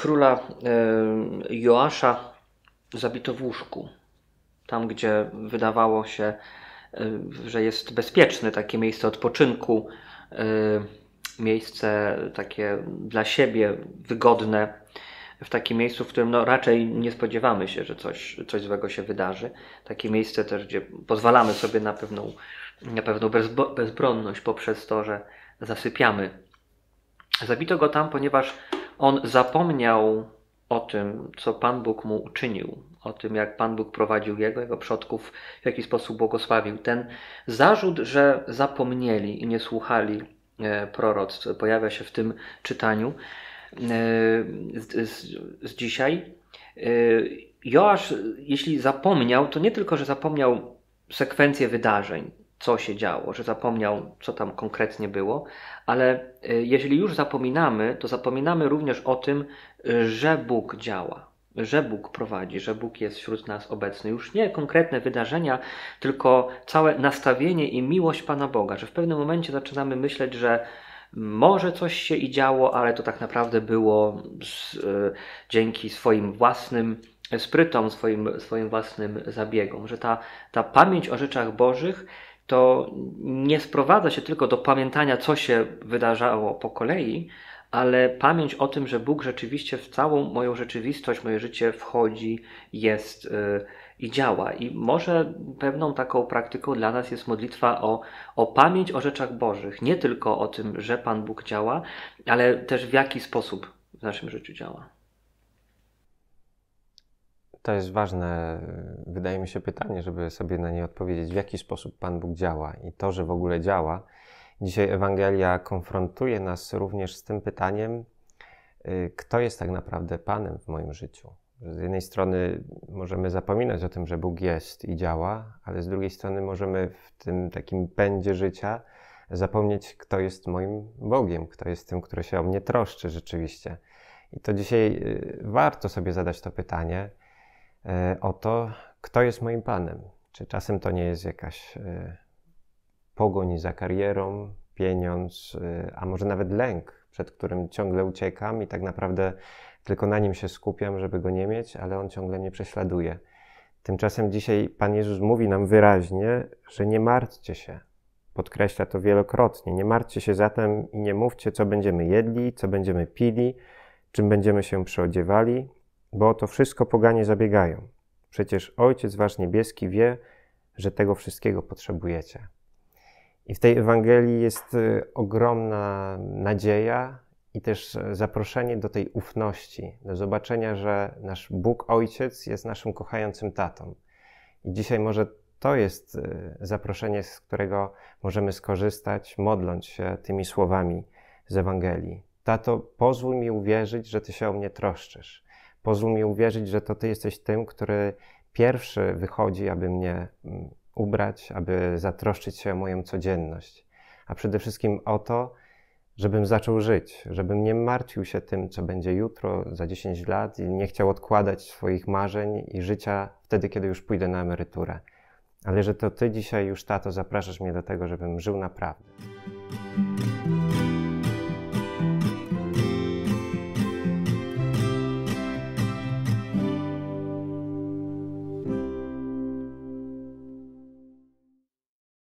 króla Joasza zabito w łóżku. Tam, gdzie wydawało się, że jest bezpieczne takie miejsce odpoczynku, miejsce takie dla siebie wygodne, w takim miejscu, w którym no, raczej nie spodziewamy się, że coś, coś złego się wydarzy. Takie miejsce też, gdzie pozwalamy sobie na pewną, na pewną bezbronność poprzez to, że zasypiamy. Zabito go tam, ponieważ on zapomniał o tym, co Pan Bóg mu uczynił, o tym, jak Pan Bóg prowadził jego, jego przodków, w jaki sposób błogosławił. Ten zarzut, że zapomnieli i nie słuchali e, proroctw, pojawia się w tym czytaniu e, z, z, z dzisiaj. E, Joasz, jeśli zapomniał, to nie tylko, że zapomniał sekwencję wydarzeń, co się działo, że zapomniał, co tam konkretnie było, ale y, jeżeli już zapominamy, to zapominamy również o tym, że Bóg działa, że Bóg prowadzi, że Bóg jest wśród nas obecny. Już nie konkretne wydarzenia, tylko całe nastawienie i miłość Pana Boga, że w pewnym momencie zaczynamy myśleć, że może coś się i działo, ale to tak naprawdę było z, y, dzięki swoim własnym sprytom, swoim, swoim własnym zabiegom, że ta, ta pamięć o rzeczach Bożych to nie sprowadza się tylko do pamiętania, co się wydarzało po kolei, ale pamięć o tym, że Bóg rzeczywiście w całą moją rzeczywistość, moje życie wchodzi, jest yy, i działa. I może pewną taką praktyką dla nas jest modlitwa o, o pamięć o rzeczach Bożych, nie tylko o tym, że Pan Bóg działa, ale też w jaki sposób w naszym życiu działa. To jest ważne, wydaje mi się, pytanie, żeby sobie na nie odpowiedzieć, w jaki sposób Pan Bóg działa i to, że w ogóle działa. Dzisiaj Ewangelia konfrontuje nas również z tym pytaniem, y, kto jest tak naprawdę Panem w moim życiu. Z jednej strony możemy zapominać o tym, że Bóg jest i działa, ale z drugiej strony możemy w tym takim pędzie życia zapomnieć, kto jest moim Bogiem, kto jest tym, który się o mnie troszczy rzeczywiście. I to dzisiaj y, warto sobie zadać to pytanie, E, o to, kto jest moim Panem. Czy czasem to nie jest jakaś e, pogoń za karierą, pieniądz, e, a może nawet lęk, przed którym ciągle uciekam i tak naprawdę tylko na nim się skupiam, żeby go nie mieć, ale on ciągle mnie prześladuje. Tymczasem dzisiaj Pan Jezus mówi nam wyraźnie, że nie martwcie się. Podkreśla to wielokrotnie. Nie martwcie się zatem i nie mówcie, co będziemy jedli, co będziemy pili, czym będziemy się przyodziewali, bo o to wszystko poganie zabiegają. Przecież Ojciec Wasz Niebieski wie, że tego wszystkiego potrzebujecie. I w tej Ewangelii jest y, ogromna nadzieja i też zaproszenie do tej ufności, do zobaczenia, że nasz Bóg Ojciec jest naszym kochającym tatą. I dzisiaj może to jest y, zaproszenie, z którego możemy skorzystać, modląc się tymi słowami z Ewangelii. Tato, pozwól mi uwierzyć, że Ty się o mnie troszczysz, mi uwierzyć, że to Ty jesteś tym, który pierwszy wychodzi, aby mnie mm, ubrać, aby zatroszczyć się o moją codzienność, a przede wszystkim o to, żebym zaczął żyć, żebym nie martwił się tym, co będzie jutro, za 10 lat i nie chciał odkładać swoich marzeń i życia wtedy, kiedy już pójdę na emeryturę. Ale że to Ty dzisiaj już, tato, zapraszasz mnie do tego, żebym żył naprawdę.